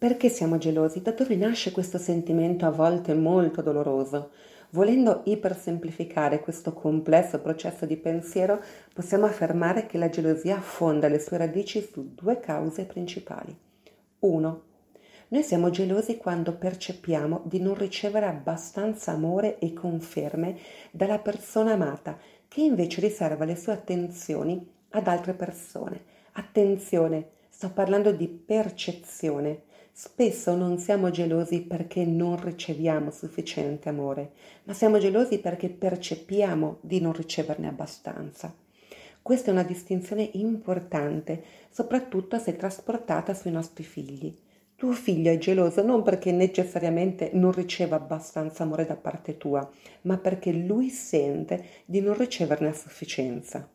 Perché siamo gelosi? Da dove nasce questo sentimento a volte molto doloroso? Volendo ipersemplificare questo complesso processo di pensiero, possiamo affermare che la gelosia affonda le sue radici su due cause principali. 1. Noi siamo gelosi quando percepiamo di non ricevere abbastanza amore e conferme dalla persona amata, che invece riserva le sue attenzioni ad altre persone. Attenzione, sto parlando di percezione Spesso non siamo gelosi perché non riceviamo sufficiente amore, ma siamo gelosi perché percepiamo di non riceverne abbastanza. Questa è una distinzione importante, soprattutto se trasportata sui nostri figli. Tuo figlio è geloso non perché necessariamente non riceva abbastanza amore da parte tua, ma perché lui sente di non riceverne a sufficienza.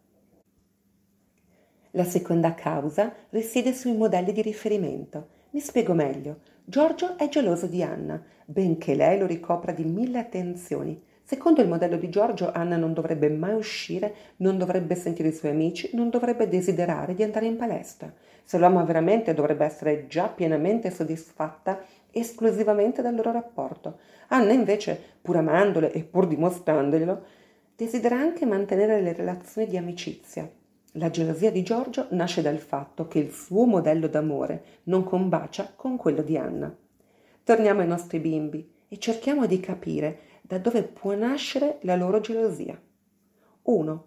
La seconda causa risiede sui modelli di riferimento. Mi spiego meglio. Giorgio è geloso di Anna, benché lei lo ricopra di mille attenzioni. Secondo il modello di Giorgio, Anna non dovrebbe mai uscire, non dovrebbe sentire i suoi amici, non dovrebbe desiderare di andare in palestra. Se lo ama veramente, dovrebbe essere già pienamente soddisfatta esclusivamente dal loro rapporto. Anna, invece, pur amandole e pur dimostrandoglielo, desidera anche mantenere le relazioni di amicizia, la gelosia di Giorgio nasce dal fatto che il suo modello d'amore non combacia con quello di Anna. Torniamo ai nostri bimbi e cerchiamo di capire da dove può nascere la loro gelosia. 1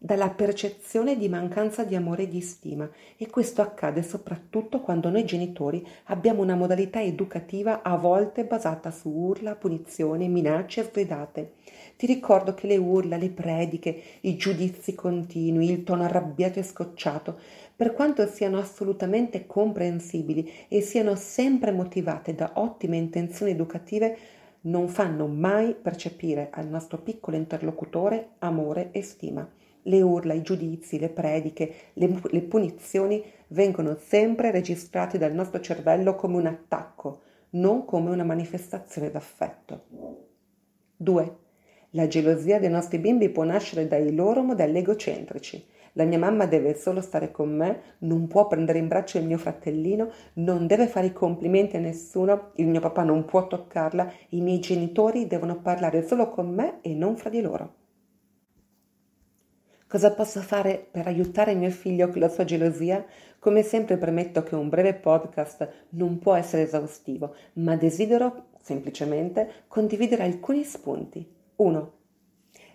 dalla percezione di mancanza di amore e di stima e questo accade soprattutto quando noi genitori abbiamo una modalità educativa a volte basata su urla, punizioni, minacce e sgridate. Ti ricordo che le urla, le prediche, i giudizi continui, il tono arrabbiato e scocciato, per quanto siano assolutamente comprensibili e siano sempre motivate da ottime intenzioni educative, non fanno mai percepire al nostro piccolo interlocutore amore e stima le urla, i giudizi, le prediche, le, le punizioni vengono sempre registrate dal nostro cervello come un attacco, non come una manifestazione d'affetto. 2. La gelosia dei nostri bimbi può nascere dai loro modelli egocentrici. La mia mamma deve solo stare con me, non può prendere in braccio il mio fratellino, non deve fare i complimenti a nessuno, il mio papà non può toccarla, i miei genitori devono parlare solo con me e non fra di loro. Cosa posso fare per aiutare mio figlio con la sua gelosia? Come sempre premetto che un breve podcast non può essere esaustivo, ma desidero semplicemente condividere alcuni spunti. 1.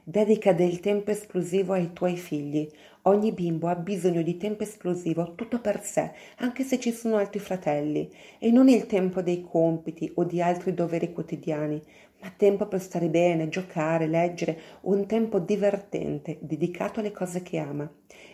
Dedica del tempo esclusivo ai tuoi figli. Ogni bimbo ha bisogno di tempo esclusivo tutto per sé, anche se ci sono altri fratelli, e non il tempo dei compiti o di altri doveri quotidiani, ma tempo per stare bene, giocare, leggere, un tempo divertente, dedicato alle cose che ama.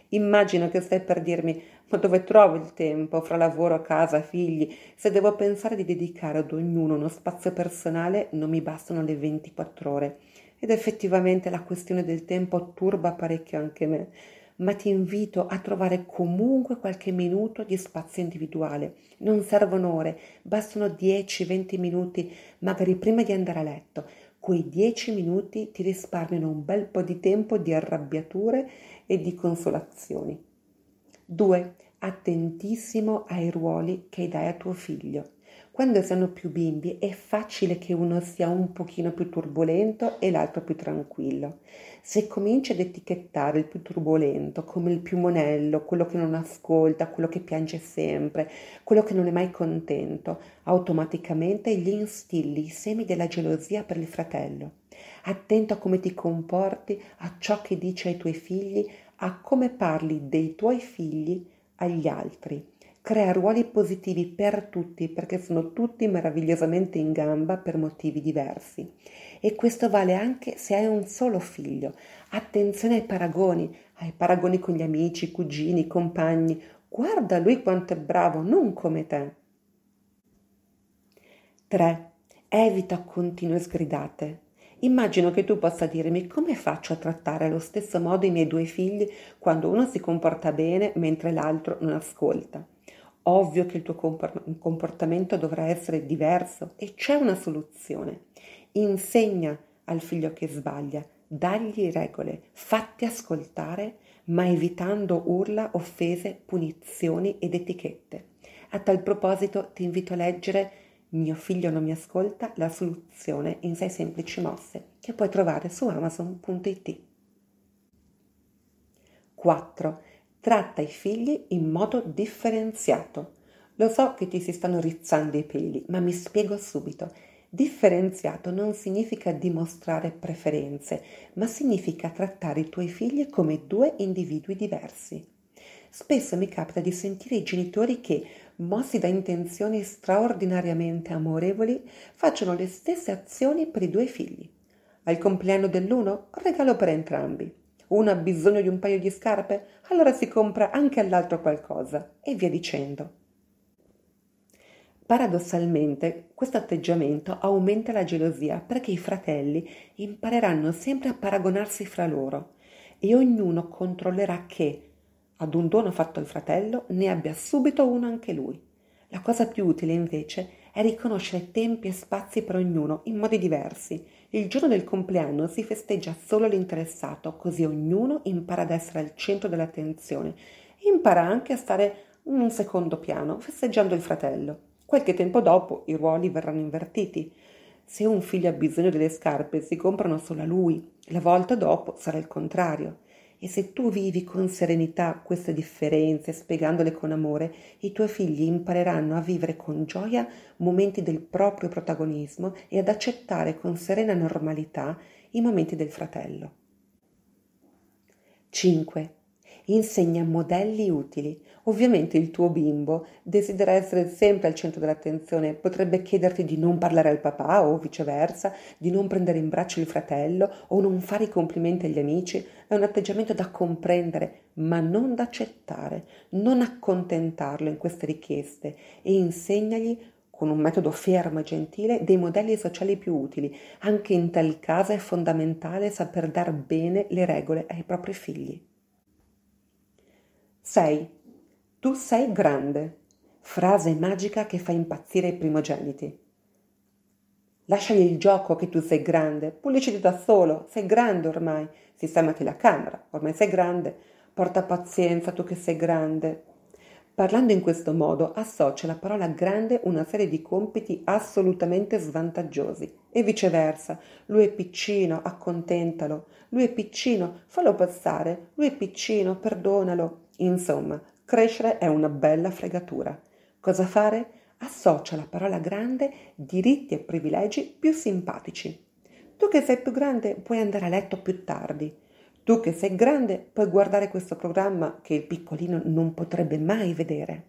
Immagino che stai per dirmi ma dove trovo il tempo fra lavoro, casa, figli? Se devo pensare di dedicare ad ognuno uno spazio personale non mi bastano le 24 ore. Ed effettivamente la questione del tempo turba parecchio anche me ma ti invito a trovare comunque qualche minuto di spazio individuale. Non servono ore, bastano 10-20 minuti, magari prima di andare a letto. Quei 10 minuti ti risparmiano un bel po' di tempo di arrabbiature e di consolazioni. 2. Attentissimo ai ruoli che dai a tuo figlio. Quando sono più bimbi è facile che uno sia un pochino più turbolento e l'altro più tranquillo. Se cominci ad etichettare il più turbolento come il più monello, quello che non ascolta, quello che piange sempre, quello che non è mai contento, automaticamente gli instilli i semi della gelosia per il fratello. Attento a come ti comporti, a ciò che dici ai tuoi figli, a come parli dei tuoi figli agli altri crea ruoli positivi per tutti perché sono tutti meravigliosamente in gamba per motivi diversi. E questo vale anche se hai un solo figlio. Attenzione ai paragoni, ai paragoni con gli amici, cugini, compagni. Guarda lui quanto è bravo, non come te. 3. Evita continue sgridate. Immagino che tu possa dirmi come faccio a trattare allo stesso modo i miei due figli quando uno si comporta bene mentre l'altro non ascolta. Ovvio che il tuo comportamento dovrà essere diverso e c'è una soluzione. Insegna al figlio che sbaglia, dagli regole, fatti ascoltare, ma evitando urla, offese, punizioni ed etichette. A tal proposito ti invito a leggere Mio figlio non mi ascolta, la soluzione in sei semplici mosse, che puoi trovare su amazon.it. 4 tratta i figli in modo differenziato. Lo so che ti si stanno rizzando i peli, ma mi spiego subito. Differenziato non significa dimostrare preferenze, ma significa trattare i tuoi figli come due individui diversi. Spesso mi capita di sentire i genitori che, mossi da intenzioni straordinariamente amorevoli, facciano le stesse azioni per i due figli. Al compleanno dell'uno, regalo per entrambi. Uno ha bisogno di un paio di scarpe? Allora si compra anche all'altro qualcosa e via dicendo. Paradossalmente, questo atteggiamento aumenta la gelosia perché i fratelli impareranno sempre a paragonarsi fra loro e ognuno controllerà che ad un dono fatto al fratello ne abbia subito uno anche lui. La cosa più utile invece è riconoscere tempi e spazi per ognuno in modi diversi il giorno del compleanno si festeggia solo l'interessato, così ognuno impara ad essere al centro dell'attenzione e impara anche a stare in un secondo piano, festeggiando il fratello. Qualche tempo dopo i ruoli verranno invertiti. Se un figlio ha bisogno delle scarpe, si comprano solo a lui, la volta dopo sarà il contrario. E se tu vivi con serenità queste differenze, spiegandole con amore, i tuoi figli impareranno a vivere con gioia momenti del proprio protagonismo e ad accettare con serena normalità i momenti del fratello. 5 insegna modelli utili. Ovviamente il tuo bimbo desidera essere sempre al centro dell'attenzione, potrebbe chiederti di non parlare al papà o viceversa, di non prendere in braccio il fratello o non fare i complimenti agli amici. È un atteggiamento da comprendere, ma non da accettare. Non accontentarlo in queste richieste e insegnagli con un metodo fermo e gentile, dei modelli sociali più utili. Anche in tal caso è fondamentale saper dar bene le regole ai propri figli. Sei. Tu sei grande. Frase magica che fa impazzire i primogeniti. Lasciagli il gioco che tu sei grande, pulisciti da solo, sei grande ormai, sistemati la camera, ormai sei grande, porta pazienza tu che sei grande, Parlando in questo modo associa alla parola grande una serie di compiti assolutamente svantaggiosi e viceversa. Lui è piccino, accontentalo. Lui è piccino, fallo passare. Lui è piccino, perdonalo. Insomma, crescere è una bella fregatura. Cosa fare? Associa alla parola grande diritti e privilegi più simpatici. Tu che sei più grande puoi andare a letto più tardi. Tu che sei grande puoi guardare questo programma che il piccolino non potrebbe mai vedere.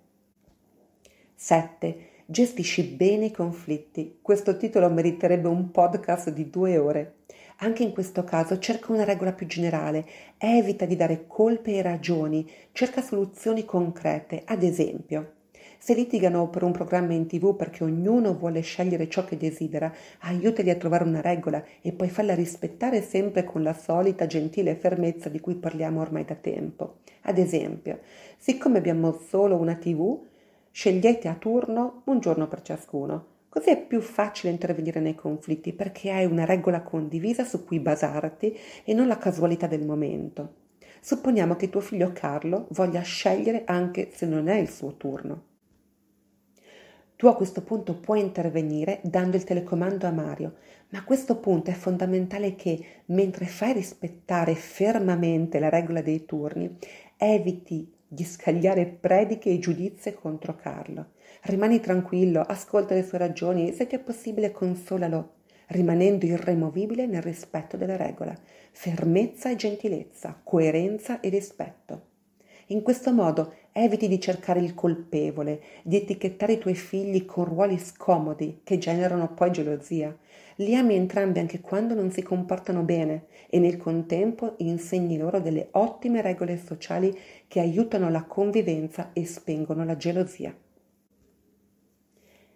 7. Gestisci bene i conflitti. Questo titolo meriterebbe un podcast di due ore. Anche in questo caso cerca una regola più generale, evita di dare colpe e ragioni, cerca soluzioni concrete, ad esempio. Se litigano per un programma in tv perché ognuno vuole scegliere ciò che desidera, aiutali a trovare una regola e poi falla rispettare sempre con la solita gentile fermezza di cui parliamo ormai da tempo. Ad esempio, siccome abbiamo solo una tv, scegliete a turno un giorno per ciascuno. Così è più facile intervenire nei conflitti perché hai una regola condivisa su cui basarti e non la casualità del momento. Supponiamo che tuo figlio Carlo voglia scegliere anche se non è il suo turno. Tu a questo punto puoi intervenire dando il telecomando a Mario, ma a questo punto è fondamentale che, mentre fai rispettare fermamente la regola dei turni, eviti di scagliare prediche e giudizie contro Carlo. Rimani tranquillo, ascolta le sue ragioni e se ti è possibile consolalo, rimanendo irremovibile nel rispetto della regola, fermezza e gentilezza, coerenza e rispetto. In questo modo Eviti di cercare il colpevole, di etichettare i tuoi figli con ruoli scomodi che generano poi gelosia. Li ami entrambi anche quando non si comportano bene e nel contempo insegni loro delle ottime regole sociali che aiutano la convivenza e spengono la gelosia.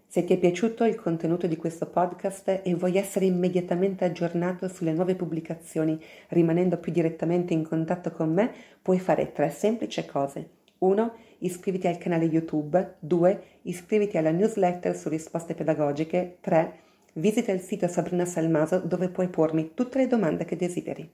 Se ti è piaciuto il contenuto di questo podcast e vuoi essere immediatamente aggiornato sulle nuove pubblicazioni rimanendo più direttamente in contatto con me, puoi fare tre semplici cose. 1. Iscriviti al canale YouTube. 2. Iscriviti alla newsletter su risposte pedagogiche. 3. Visita il sito Sabrina Salmaso dove puoi pormi tutte le domande che desideri.